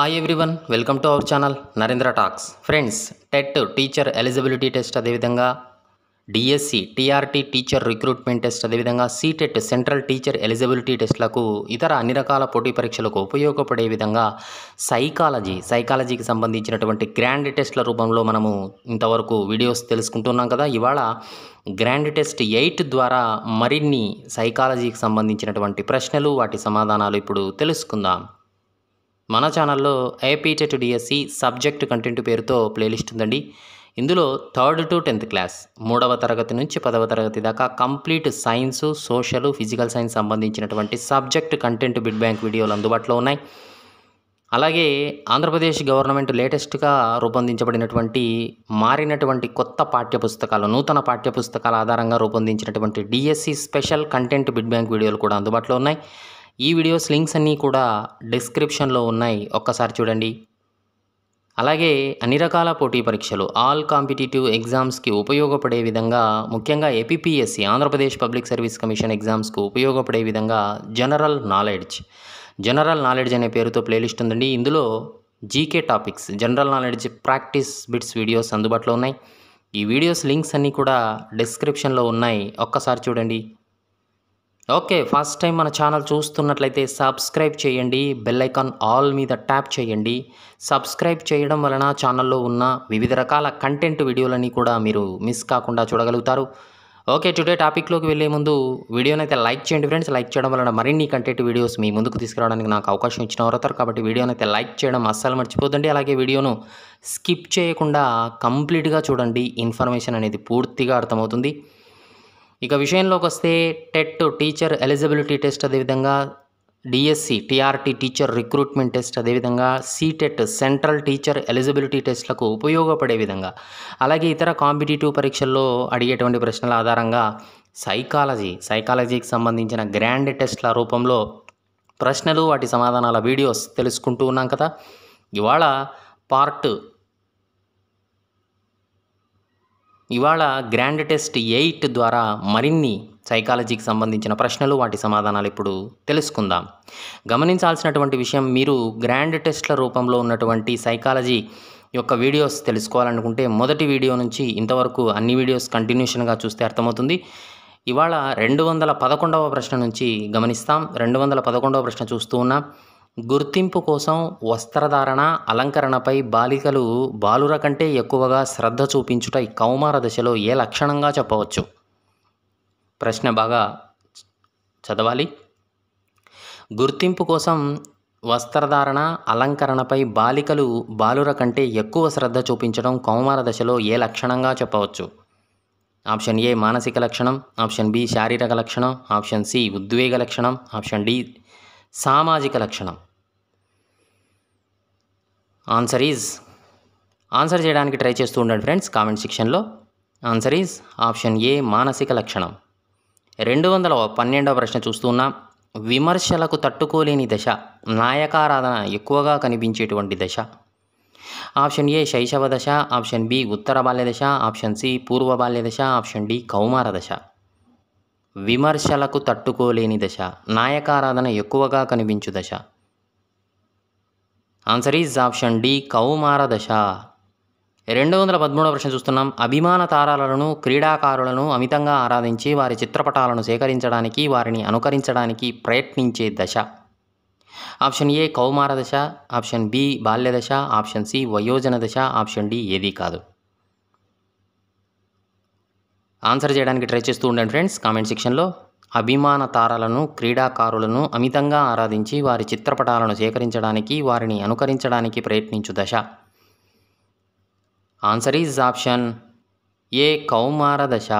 hi everyone welcome to our channel Narendra talks friends TET teacher eligibility test అదేవిధంగా DSC TRT teacher recruitment test అదేవిధంగా CTET central teacher eligibility టెస్ట్లకు ఇతర అన్ని రకాల పోటీ పరీక్షలకు ఉపయోగపడే విధంగా సైకాలజీ సైకాలజీకి సంబంధించినటువంటి గ్రాండ్ టెస్ట్ల రూపంలో మనము ఇంతవరకు వీడియోస్ తెలుసుకుంటున్నాం కదా ఇవాళ గ్రాండ్ టెస్ట్ ఎయిట్ ద్వారా మరిన్ని సైకాలజీకి సంబంధించినటువంటి ప్రశ్నలు వాటి సమాధానాలు ఇప్పుడు తెలుసుకుందాం మన ఛానల్లో APTET DSC e e subject content పేరుతో ప్లేలిస్ట్ ఉందండి ఇందులో థర్డ్ టు టెన్త్ క్లాస్ మూడవ తరగతి నుంచి పదవ తరగతి దాకా complete science social physical science సంబంధించినటువంటి సబ్జెక్ట్ కంటెంట్ బిడ్ బ్యాంక్ వీడియోలు అందుబాటులో ఉన్నాయి అలాగే ఆంధ్రప్రదేశ్ గవర్నమెంట్ లేటెస్ట్గా రూపొందించబడినటువంటి మారినటువంటి కొత్త పాఠ్యపుస్తకాలు నూతన పాఠ్యపుస్తకాల ఆధారంగా రూపొందించినటువంటి DSC e special content bit bank వీడియోలు కూడా అందుబాటులో ఉన్నాయి ఈ వీడియోస్ లింక్స్ అన్నీ కూడా డిస్క్రిప్షన్లో ఉన్నాయి ఒక్కసారి చూడండి అలాగే అన్ని రకాల పోటీ పరీక్షలు ఆల్ కాంపిటేటివ్ ఎగ్జామ్స్కి ఉపయోగపడే విధంగా ముఖ్యంగా APPSC Andhra Pradesh public service commission ఎగ్జామ్స్కు ఉపయోగపడే విధంగా జనరల్ నాలెడ్జ్ జనరల్ నాలెడ్జ్ అనే పేరుతో ప్లేలిస్ట్ ఉందండి ఇందులో GK topics general knowledge practice bits videos అందుబాటులో ఉన్నాయి ఈ వీడియోస్ లింక్స్ అన్నీ కూడా డిస్క్రిప్షన్లో ఉన్నాయి ఒక్కసారి చూడండి ఓకే ఫస్ట్ టైం మన ఛానల్ చూస్తున్నట్లయితే సబ్స్క్రైబ్ చేయండి బెల్ ఐకాన్ ఆల్ మీద ట్యాప్ చేయండి సబ్స్క్రైబ్ చేయడం వలన ఛానల్లో ఉన్న వివిధ రకాల కంటెంట్ వీడియోలని కూడా మీరు మిస్ కాకుండా చూడగలుగుతారు ఓకే టుడే టాపిక్లోకి వెళ్ళే ముందు వీడియోని అయితే లైక్ చేయండి ఫ్రెండ్స్ లైక్ చేయడం వలన మరిన్ని కంటెంట్ వీడియోస్ మీ ముందుకు తీసుకురావడానికి నాకు అవకాశం ఇచ్చిన అవుతారు కాబట్టి వీడియోని అయితే లైక్ చేయడం అస్సలు మర్చిపోదండి అలాగే వీడియోను స్కిప్ చేయకుండా కంప్లీట్గా చూడండి ఇన్ఫర్మేషన్ అనేది పూర్తిగా అర్థమవుతుంది ఇక విషయంలోకి వస్తే టెట్ టీచర్ ఎలిజిబిలిటీ టెస్ట్ అదేవిధంగా DSC TRT teacher recruitment test అదేవిధంగా సీటెట్ సెంట్రల్ టీచర్ ఎలిజిబిలిటీ టెస్ట్లకు ఉపయోగపడే విధంగా అలాగే ఇతర కాంపిటేటివ్ పరీక్షల్లో అడిగేటువంటి ప్రశ్నల ఆధారంగా సైకాలజీ సైకాలజీకి సంబంధించిన గ్రాండ్ టెస్ట్ల రూపంలో ప్రశ్నలు వాటి సమాధానాల వీడియోస్ తెలుసుకుంటూ ఉన్నాం కదా ఇవాళ పార్ట్ ఇవాళ గ్రాండ్ టెస్ట్ ఎయిట్ ద్వారా మరిన్ని సైకాలజీకి సంబంధించిన ప్రశ్నలు వాటి సమాధానాలు ఇప్పుడు తెలుసుకుందాం గమనించాల్సినటువంటి విషయం మీరు గ్రాండ్ టెస్ట్ల రూపంలో ఉన్నటువంటి సైకాలజీ యొక్క వీడియోస్ తెలుసుకోవాలనుకుంటే మొదటి వీడియో నుంచి ఇంతవరకు అన్ని వీడియోస్ కంటిన్యూషన్గా చూస్తే అర్థమవుతుంది ఇవాళ రెండు వందల పదకొండవ ప్రశ్న నుంచి గమనిస్తాం రెండు వందల పదకొండవ ప్రశ్న చూస్తూ ఉన్నాం గుర్తింపు కోసం వస్త్రధారణ అలంకరణపై బాలికలు బాలుర కంటే ఎక్కువగా శ్రద్ధ చూపించుట ఈ కౌమార దశలో ఏ లక్షణంగా చెప్పవచ్చు ప్రశ్న బాగా చదవాలి గుర్తింపు కోసం వస్త్రధారణ అలంకరణపై బాలికలు బాలుర కంటే ఎక్కువ శ్రద్ధ చూపించడం కౌమార దశలో ఏ లక్షణంగా చెప్పవచ్చు ఆప్షన్ ఏ మానసిక లక్షణం ఆప్షన్ బి శారీరక లక్షణం ఆప్షన్ సి ఉద్వేగ లక్షణం ఆప్షన్ డి సామాజిక లక్షణం ఆన్సర్ ఈజ్ ఆన్సర్ చేయడానికి ట్రై చేస్తూ ఉండండి ఫ్రెండ్స్ కామెంట్ సెక్షన్లో ఆన్సర్ ఈజ్ ఆప్షన్ ఏ మానసిక లక్షణం రెండు వందల పన్నెండవ ప్రశ్న చూస్తున్నాం విమర్శలకు తట్టుకోలేని దశ నాయకారాధన ఎక్కువగా కనిపించేటువంటి దశ ఆప్షన్ ఏ శైశవ దశ ఆప్షన్ బి ఉత్తర బాల్య దశ ఆప్షన్ సి పూర్వ బాల్య దశ ఆప్షన్ డి కౌమార దశ విమర్శలకు తట్టుకోలేని దశ నాయకారాధన ఎక్కువగా కనిపించు దశ ఆన్సర్ ఈజ్ ఆప్షన్ డి కౌమార దశ రెండు వందల పదమూడవ ప్రశ్న చూస్తున్నాం అభిమాన తారాలను క్రీడాకారులను అమితంగా ఆరాధించి వారి చిత్రపటాలను సేకరించడానికి వారిని అనుకరించడానికి ప్రయత్నించే దశ ఆప్షన్ ఏ కౌమార దశ ఆప్షన్ బి బాల్య దశ ఆప్షన్ సి వయోజన దశ ఆప్షన్ డి ఏది కాదు ఆన్సర్ చేయడానికి ట్రై చేస్తూ ఉండండి ఫ్రెండ్స్ కామెంట్ సెక్షన్లో అభిమాన తారలను క్రీడాకారులను అమితంగా ఆరాధించి వారి చిత్రపటాలను సేకరించడానికి వారిని అనుకరించడానికి ప్రయత్నించు దశ ఆన్సర్ ఈజ్ ఆప్షన్ ఏ కౌమార దశ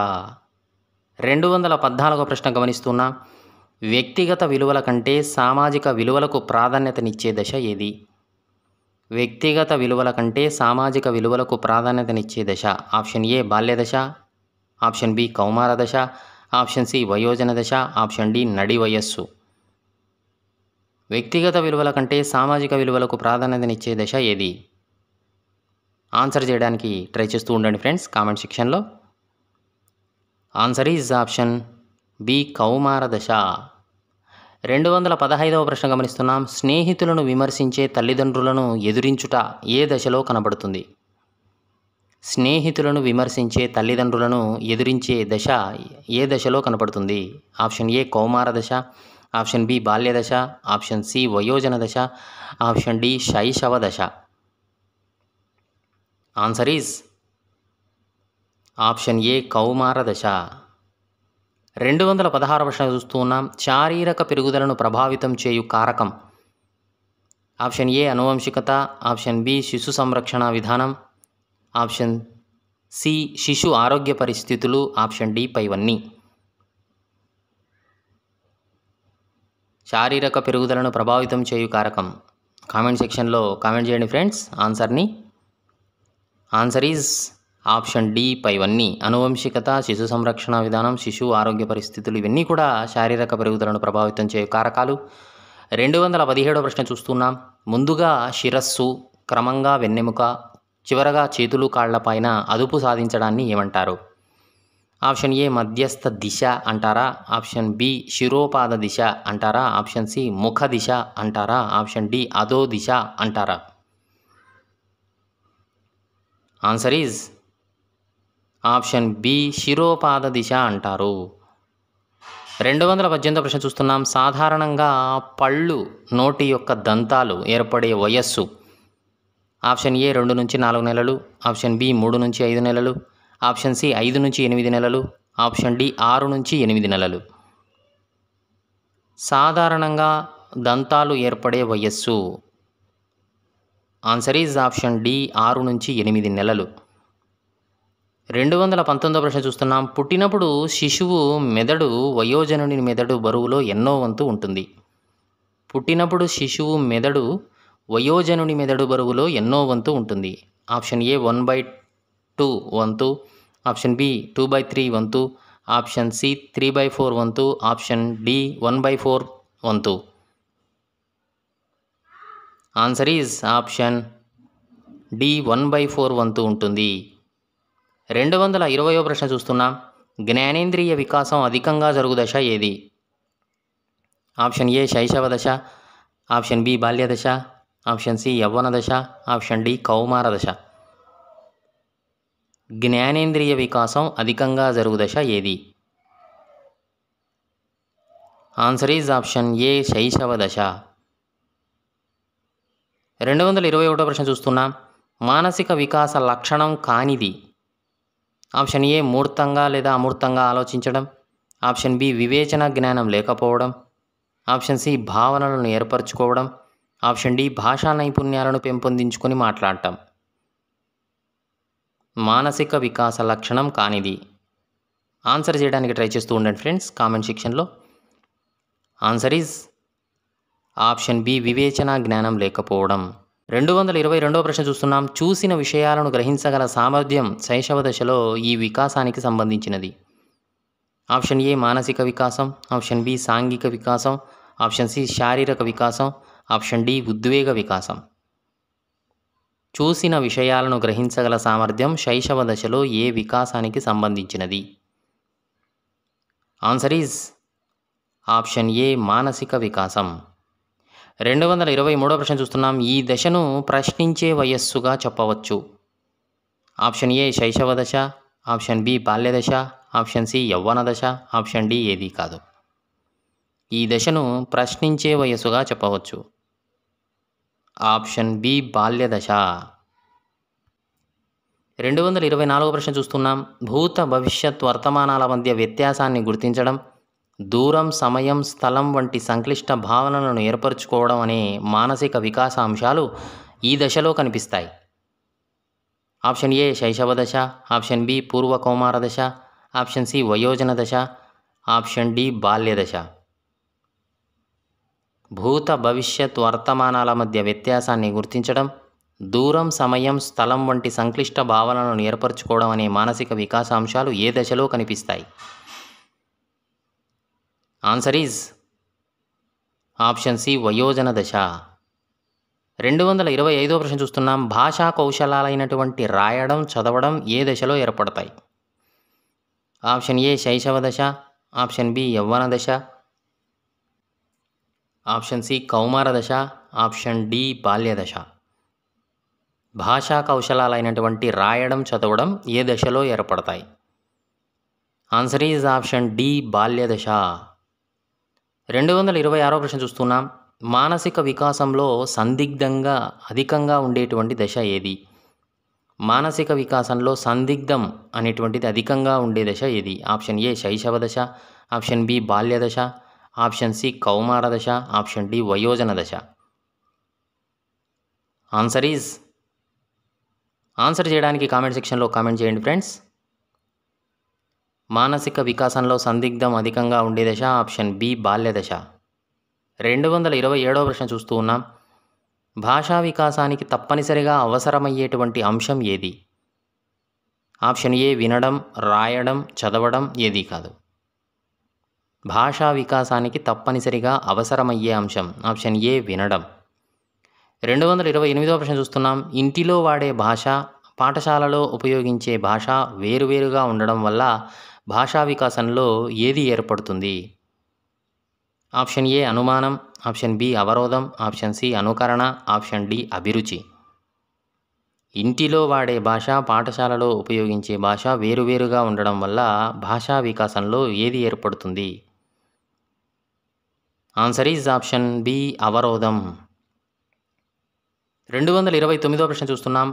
రెండు వందల పద్నాలుగో ప్రశ్న గమనిస్తున్నా వ్యక్తిగత విలువల కంటే సామాజిక విలువలకు ప్రాధాన్యతనిచ్చే దశ ఏది వ్యక్తిగత విలువల కంటే సామాజిక విలువలకు ప్రాధాన్యతనిచ్చే దశ ఆప్షన్ ఏ బాల్య దశ ఆప్షన్ బి కౌమార దశ ఆప్షన్ సి వయోజన దశ ఆప్షన్ డి నడి వయస్సు వ్యక్తిగత విలువల కంటే సామాజిక విలువలకు ప్రాధాన్యతనిచ్చే దశ ఏది ఆన్సర్ చేయడానికి ట్రై చేస్తూ ఉండండి ఫ్రెండ్స్ కామెంట్ సెక్షన్లో ఆన్సర్ ఈజ్ ఆప్షన్ బి కౌమార దశ రెండు వందల పదహైదవ ప్రశ్న గమనిస్తున్నాం స్నేహితులను విమర్శించే తల్లిదండ్రులను ఎదురించుట ఏ దశలో కనబడుతుంది స్నేహితులను విమర్శించే తల్లిదండ్రులను ఎదిరించే దశ ఏ దశలో కనపడుతుంది ఆప్షన్ ఏ కౌమార దశ ఆప్షన్ బి బాల్య దశ ఆప్షన్ సి వయోజన దశ ఆప్షన్ డి శైశవ దశ ఆన్సర్ ఈజ్ ఆప్షన్ ఏ కౌమార దశ రెండు వందల పదహారు ప్రశ్న చూస్తూ ఉన్నాం శారీరక పెరుగుదలను ప్రభావితం చేయు కారకం ఆప్షన్ ఏ అనువంశికత ఆప్షన్ బి శిశు సంరక్షణ విధానం ఆప్షన్ సి శిశు ఆరోగ్య పరిస్థితులు ఆప్షన్ డి పైవన్నీ శారీరక పెరుగుదలను ప్రభావితం చేయు కారకం కామెంట్ సెక్షన్లో కామెంట్ చేయండి ఫ్రెండ్స్ ఆన్సర్ని ఆన్సర్ ఈజ్ ఆప్షన్ డి పైవన్నీ అనువంశికత శిశు సంరక్షణ విధానం శిశు ఆరోగ్య పరిస్థితులు ఇవన్నీ కూడా శారీరక పెరుగుదలను ప్రభావితం చేయు కారకాలు రెండు వందల పదిహేడో ప్రశ్న చూస్తున్నాం ముందుగా శిరస్సు క్రమంగా వెన్నెముక చివరగా చేతులు కాళ్లపైన అదుపు సాధించడాన్ని ఏమంటారు ఆప్షన్ ఏ మధ్యస్థ దిశ అంటారా ఆప్షన్ బి శిరోపాద దిశ అంటారా ఆప్షన్ సి ముఖ దిశ అంటారా ఆప్షన్ డి అధో దిశ అంటారా ఆన్సర్ ఈజ్ ఆప్షన్ బి శిరోపాద దిశ అంటారు రెండు వందల పద్దెనిమిదో ప్రశ్న చూస్తున్నాం సాధారణంగా పళ్ళు నోటి యొక్క దంతాలు ఏర్పడే వయస్సు ఆప్షన్ ఏ రెండు నుంచి నాలుగు నెలలు ఆప్షన్ బి మూడు నుంచి ఐదు నెలలు ఆప్షన్ సి ఐదు నుంచి ఎనిమిది నెలలు ఆప్షన్ డి ఆరు నుంచి ఎనిమిది నెలలు సాధారణంగా దంతాలు ఏర్పడే వయస్సు ఆన్సర్ ఈజ్ ఆప్షన్ డి ఆరు నుంచి ఎనిమిది నెలలు రెండు వందల పంతొమ్మిదో ప్రశ్న చూస్తున్నాం పుట్టినప్పుడు శిశువు మెదడు వయోజనుని మెదడు బరువులో ఎన్నో వంతు ఉంటుంది పుట్టినప్పుడు శిశువు మెదడు వయోజనుని మెదడు బరువులో ఎన్నో వంతు ఉంటుంది option A one by two వంతు option B two by three వంతు option C three by four వంతు option D one by four వంతు answer is option D one by four వంతు ఉంటుంది రెండు వందల ఇరవయో ప్రశ్న చూస్తున్నాం జ్ఞానేంద్రియ వికాసం అధికంగా జరుగు దశ ఏది ఆప్షన్ ఏ శైశవ దశ ఆప్షన్ బి బాల్య దశ ఆప్షన్ సి యవ్వన దశ ఆప్షన్ డి కౌమార దశ జ్ఞానేంద్రియ వికాసం అధికంగా జరుగు దశ ఏది ఆన్సర్ ఈజ్ ఆప్షన్ ఏ శైశవ దశ రెండు వందల ఇరవై ఒకటో ప్రశ్న చూస్తున్నాం మానసిక వికాస లక్షణం కానిది ఆప్షన్ ఏ మూర్తంగా లేదా అమూర్తంగా ఆలోచించడం ఆప్షన్ బి వివేచన జ్ఞానం లేకపోవడం ఆప్షన్ సి భావనలను ఏర్పరచుకోవడం ఆప్షన్ డి భాషా నైపుణ్యాలను పెంపొందించుకొని మాట్లాడటం మానసిక వికాస లక్షణం కానిది ఆన్సర్ చేయడానికి ట్రై చేస్తూ ఉండండి ఫ్రెండ్స్ కామెంట్ సెక్షన్లో ఆన్సర్ ఈజ్ ఆప్షన్ బి వివేచన జ్ఞానం లేకపోవడం రెండు వందల ఇరవై రెండవ ప్రశ్న చూస్తున్నాం చూసిన విషయాలను గ్రహించగల సామర్థ్యం శైశవ దశలో ఈ వికాసానికి సంబంధించినది ఆప్షన్ ఏ మానసిక వికాసం ఆప్షన్ బి సాంఘిక వికాసం ఆప్షన్ సి శారీరక వికాసం ఆప్షన్ డి ఉద్వేగ వికాసం చూసిన విషయాలను గ్రహించగల సామర్థ్యం శైశవ దశలో ఏ వికాసానికి సంబంధించినది ఆన్సర్ ఈజ్ ఆప్షన్ ఏ మానసిక వికాసం రెండు వందల ఇరవై మూడో ప్రశ్న చూస్తున్నాం ఈ దశను ప్రశ్నించే వయస్సుగా చెప్పవచ్చు ఆప్షన్ ఏ శైశవ దశ ఆప్షన్ బి బాల్య దశ ఆప్షన్ సి యవ్వన దశ ఆప్షన్ డి ఏది కాదు ఈ దశను ప్రశ్నించే వయస్సుగా చెప్పవచ్చు ఆప్షన్ బి బాల్యదశ రెండు వందల ఇరవై నాలుగో ప్రశ్న చూస్తున్నాం భూత భవిష్యత్ వర్తమానాల మధ్య వ్యత్యాసాన్ని గుర్తించడం దూరం సమయం స్థలం వంటి సంక్లిష్ట భావనలను ఏర్పరచుకోవడం అనే మానసిక వికాస అంశాలు ఈ దశలో కనిపిస్తాయి ఆప్షన్ ఏ శైశవ దశ ఆప్షన్ బి పూర్వ కౌమార దశ ఆప్షన్ సి వయోజన దశ ఆప్షన్ డి బాల్య దశ భూత భవిష్యత్ వర్తమానాల మధ్య వ్యత్యాసాన్ని గుర్తించడం దూరం సమయం స్థలం వంటి సంక్లిష్ట భావనలను ఏర్పరచుకోవడం అనే మానసిక వికాసాంశాలు ఏ దశలో కనిపిస్తాయి ఆన్సర్ ఈజ్ ఆప్షన్ సి వయోజన దశ రెండు వందల ఇరవై ఐదో ప్రశ్న చూస్తున్నాం భాషా కౌశలాలైనటువంటి రాయడం చదవడం ఏ దశలో ఏర్పడతాయి ఆప్షన్ ఏ శైశవ దశ ఆప్షన్ బి యవ్వన దశ ఆప్షన్ సి కౌమార దశ ఆప్షన్ డి బాల్యదశ భాషా కౌశలాలైనటువంటి రాయడం చదవడం ఏ దశలో ఏర్పడతాయి ఆన్సర్ ఈజ్ ఆప్షన్ డి బాల్యదశ రెండు వందల ఇరవై ఆరో ప్రశ్న చూస్తున్నాం మానసిక వికాసంలో సందిగ్ధంగా అధికంగా ఉండేటువంటి దశ ఏది మానసిక వికాసంలో సందిగ్ధం అనేటువంటిది అధికంగా ఉండే దశ ఏది ఆప్షన్ ఏ శైశవ దశ ఆప్షన్ బి బాల్య దశ ఆప్షన్ సి కౌమార దశ ఆప్షన్ డి వయోజన దశ ఆన్సర్ ఈజ్ ఆన్సర్ చేయడానికి కామెంట్ సెక్షన్లో కామెంట్ చేయండి ఫ్రెండ్స్ మానసిక వికాసంలో సందిగ్ధం అధికంగా ఉండే దశ ఆప్షన్ బి బాల్య దశ రెండు వందల ఇరవై ఏడవ ప్రశ్న చూస్తూ ఉన్నాం భాషా వికాసానికి తప్పనిసరిగా అవసరమయ్యేటువంటి అంశం ఏది ఆప్షన్ ఏ వినడం రాయడం చదవడం ఏదీ కాదు భాషా వికాసానికి తప్పనిసరిగా అవసరమయ్యే అంశం ఆప్షన్ ఏ వినడం రెండు వందల ఇరవై ఎనిమిదవ ప్రశ్న చూస్తున్నాం ఇంటిలో వాడే భాష పాఠశాలలో ఉపయోగించే భాష వేరువేరుగా ఉండడం వల్ల భాషా వికాసంలో ఏది ఏర్పడుతుంది ఆప్షన్ ఏ అనుమానం ఆప్షన్ బి అవరోధం ఆప్షన్ సి అనుకరణ ఆప్షన్ డి అభిరుచి ఇంటిలో వాడే భాష పాఠశాలలో ఉపయోగించే భాష వేరువేరుగా ఉండడం వల్ల భాషా వికాసంలో ఏది ఏర్పడుతుంది ఆన్సర్ ఈజ్ ఆప్షన్ బి అవరోధం రెండు వందల ఇరవై తొమ్మిదో ప్రశ్న చూస్తున్నాం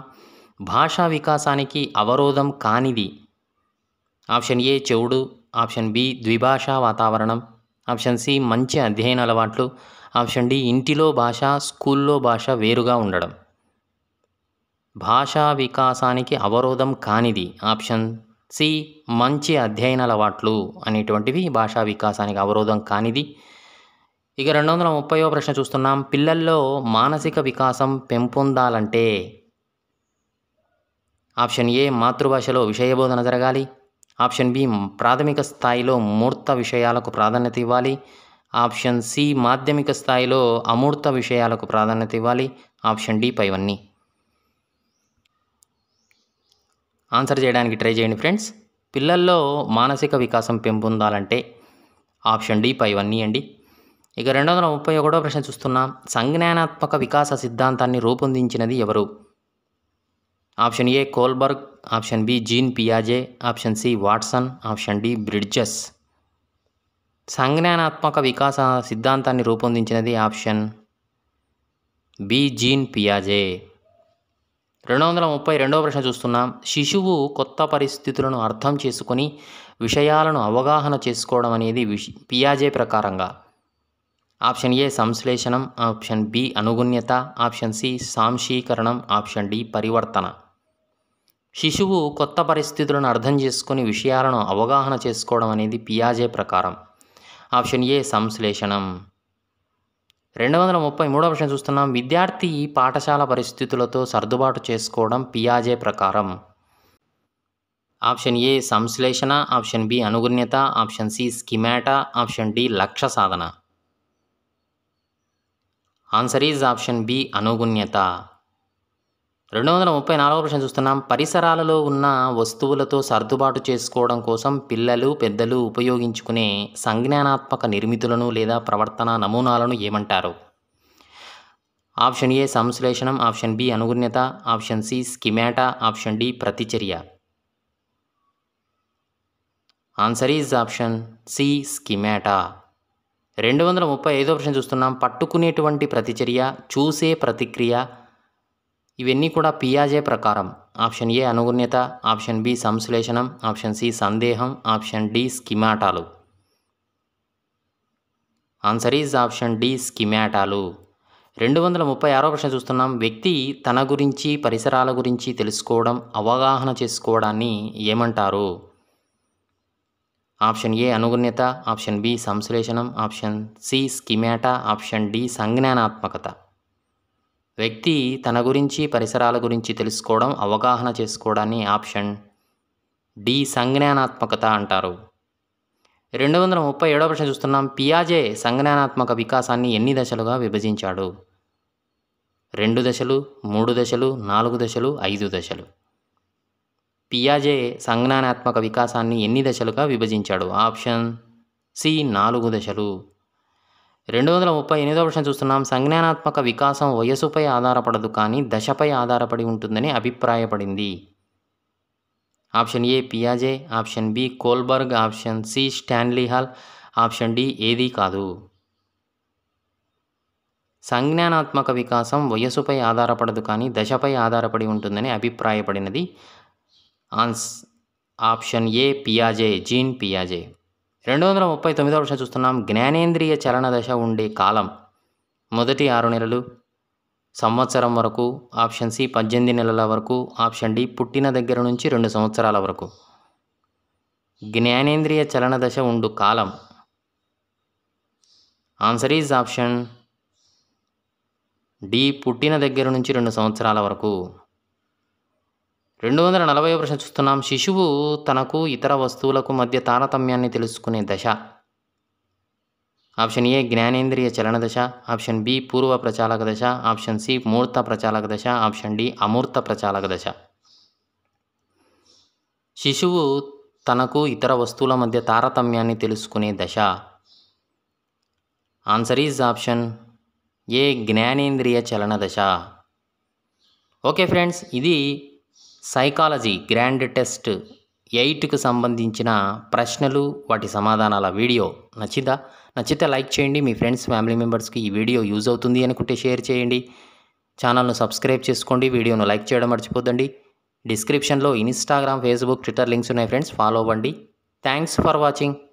భాషా వికాసానికి అవరోధం కానిది ఆప్షన్ ఏ చెవుడు ఆప్షన్ బి ద్విభాషా వాతావరణం ఆప్షన్ సి మంచి అధ్యయన అలవాట్లు ఆప్షన్ డి ఇంటిలో భాష స్కూల్లో భాష వేరుగా ఉండడం భాషా వికాసానికి అవరోధం కానిది ఆప్షన్ సి మంచి అధ్యయన అలవాట్లు అనేటువంటివి భాషా వికాసానికి అవరోధం కానిది ఇక రెండు వందల ముప్పైవ ప్రశ్న చూస్తున్నాం పిల్లల్లో మానసిక వికాసం పెంపొందాలంటే ఆప్షన్ ఏ మాతృభాషలో విషయబోధన జరగాలి ఆప్షన్ బి ప్రాథమిక స్థాయిలో మూర్త విషయాలకు ప్రాధాన్యత ఇవ్వాలి ఆప్షన్ సి మాధ్యమిక స్థాయిలో అమూర్త విషయాలకు ప్రాధాన్యత ఇవ్వాలి ఆప్షన్ డి పైవన్నీ ఆన్సర్ చేయడానికి ట్రై చేయండి ఫ్రెండ్స్ పిల్లల్లో మానసిక వికాసం పెంపొందాలంటే ఆప్షన్ డి పైవన్నీ అండి ఇక రెండు వందల ముప్పై ఒకటో ప్రశ్న చూస్తున్నాం సంజ్ఞానాత్మక వికాస సిద్ధాంతాన్ని రూపొందించినది ఎవరు option A Kohlberg option B Jean పియాజే option C Watson option D Bridges సంజ్ఞానాత్మక వికాస సిద్ధాంతాన్ని రూపొందించినది ఆప్షన్ బి జీన్ పియాజే రెండు వందల ముప్పై రెండవ ప్రశ్న చూస్తున్నాం శిశువు కొత్త పరిస్థితులను అర్థం చేసుకొని విషయాలను అవగాహన చేసుకోవడం అనేది పియాజే ప్రకారంగా ఆప్షన్ ఏ సంశ్లేషణం ఆప్షన్ బి అనుగుణ్యత ఆప్షన్ సి సాంశీకరణం ఆప్షన్ డి పరివర్తన శిశువు కొత్త పరిస్థితులను అర్థం చేసుకుని విషయాలను అవగాహన చేసుకోవడం అనేది పియాజే ప్రకారం ఆప్షన్ ఏ సంశ్లేషణం రెండు వందల ముప్పై మూడో ప్రశ్న చూస్తున్నాం విద్యార్థి పాఠశాల పరిస్థితులతో సర్దుబాటు చేసుకోవడం పియాజే ప్రకారం ఆప్షన్ ఏ సంశ్లేషణ ఆప్షన్ బి అనుగుణ్యత option C schemata option D లక్ష్య సాధన ఆన్సర్ ఈజ్ ఆప్షన్ బి అనుగుణ్యత రెండు వందల ముప్పై నాలుగో ప్రశ్న చూస్తున్నాం పరిసరాలలో ఉన్న వస్తువులతో సర్దుబాటు చేసుకోవడం కోసం పిల్లలు పెద్దలు ఉపయోగించుకునే సంజ్ఞానాత్మక నిర్మితులను లేదా ప్రవర్తన నమూనాలను ఏమంటారు ఆప్షన్ ఏ సంశ్లేషణం ఆప్షన్ బి అనుగుణ్యత option C schemata option D ప్రతిచర్య answer is option C schemata రెండు వందల ముప్పై ఐదో ప్రశ్న చూస్తున్నాం పట్టుకునేటువంటి ప్రతిచర్య చూసే ప్రతిక్రియ ఇవన్నీ కూడా పియాజే ప్రకారం ఆప్షన్ ఏ అనుగుణ్యత ఆప్షన్ బి సంశ్లేషణం ఆప్షన్ సి సందేహం ఆప్షన్ డి స్కిమాటాలు ఆన్సర్ ఈజ్ ఆప్షన్ డి స్కిమాటాలు రెండు వందల ముప్పై ఆరో ప్రశ్న చూస్తున్నాం వ్యక్తి తన గురించి పరిసరాల గురించి తెలుసుకోవడం అవగాహన చేసుకోవడాన్ని ఏమంటారు ఆప్షన్ ఏ అనుగుణ్యత ఆప్షన్ బి సంశ్లేషణం option C schemata option D సంజ్ఞానాత్మకత వ్యక్తి తన గురించి పరిసరాల గురించి తెలుసుకోవడం అవగాహన చేసుకోవడాన్ని ఆప్షన్ డి సంజ్ఞానాత్మకత అంటారు రెండు వందల ముప్పై ఏడవ ప్రశ్న చూస్తున్నాం పియాజే సంజ్ఞానాత్మక వికాసాన్ని ఎన్ని దశలుగా విభజించాడు రెండు దశలు మూడు దశలు నాలుగు దశలు ఐదు దశలు పియాజే సంజ్ఞానాత్మక వికాసాన్ని ఎన్ని దశలుగా విభజించాడు ఆప్షన్ సి నాలుగు దశలు రెండు వందల ముప్పై ఎనిమిదో ప్రశ్న చూస్తున్నాం సంజ్ఞానాత్మక వికాసం వయసుపై ఆధారపడదు కానీ దశపై ఆధారపడి ఉంటుందని అభిప్రాయపడింది ఆప్షన్ ఏ పియాజే option B Kohlberg option C Stanley Hall option D ఏదీ కాదు సంజ్ఞానాత్మక వికాసం వయసుపై ఆధారపడదు కానీ దశపై ఆధారపడి ఉంటుందని అభిప్రాయపడినది ఆన్స్ ఆప్షన్ ఏ పియాజే జీన్ పియాజే రెండు వందల ముప్పై తొమ్మిదో ప్రశ్న చూస్తున్నాం జ్ఞానేంద్రియ చలన దశ ఉండే కాలం మొదటి ఆరు నెలలు సంవత్సరం వరకు ఆప్షన్ సి పద్దెనిమిది నెలల వరకు ఆప్షన్ డి పుట్టిన దగ్గర నుంచి రెండు సంవత్సరాల వరకు జ్ఞానేంద్రియ చలన దశ ఉండు కాలం ఆన్సర్ ఈజ్ ఆప్షన్ డి పుట్టిన దగ్గర నుంచి రెండు సంవత్సరాల వరకు రెండు వందల నలభై ప్రశ్న చూస్తున్నాం శిశువు తనకు ఇతర వస్తువులకు మధ్య తారతమ్యాన్ని తెలుసుకునే దశ ఆప్షన్ ఏ జ్ఞానేంద్రియ చలన దశ ఆప్షన్ బి పూర్వ ప్రచాలక దశ ఆప్షన్ సి మూర్త ప్రచాలక దశ ఆప్షన్ డి అమూర్త ప్రచాలక దశ శిశువు తనకు ఇతర వస్తువుల మధ్య తారతమ్యాన్ని తెలుసుకునే దశ ఆన్సర్ ఈజ్ ఆప్షన్ ఏ జ్ఞానేంద్రియ చలన దశ ఓకే ఫ్రెండ్స్ ఇది సైకాలజీ గ్రాండ్ టెస్ట్ ఎయిట్కు సంబంధించిన ప్రశ్నలు వాటి సమాధానాల వీడియో నచ్చిందా నచ్చితే లైక్ చేయండి మీ ఫ్రెండ్స్ ఫ్యామిలీ మెంబర్స్కి ఈ వీడియో యూజ్ అవుతుంది అనుకుంటే షేర్ చేయండి ఛానల్ను సబ్స్క్రైబ్ చేసుకోండి వీడియోను లైక్ చేయడం మర్చిపోద్దండి డిస్క్రిప్షన్లో ఇన్స్టాగ్రామ్ ఫేస్బుక్ ట్విట్టర్ లింక్స్ ఉన్నాయి ఫ్రెండ్స్ ఫాలో అవ్వండి థ్యాంక్స్ ఫర్ వాచింగ్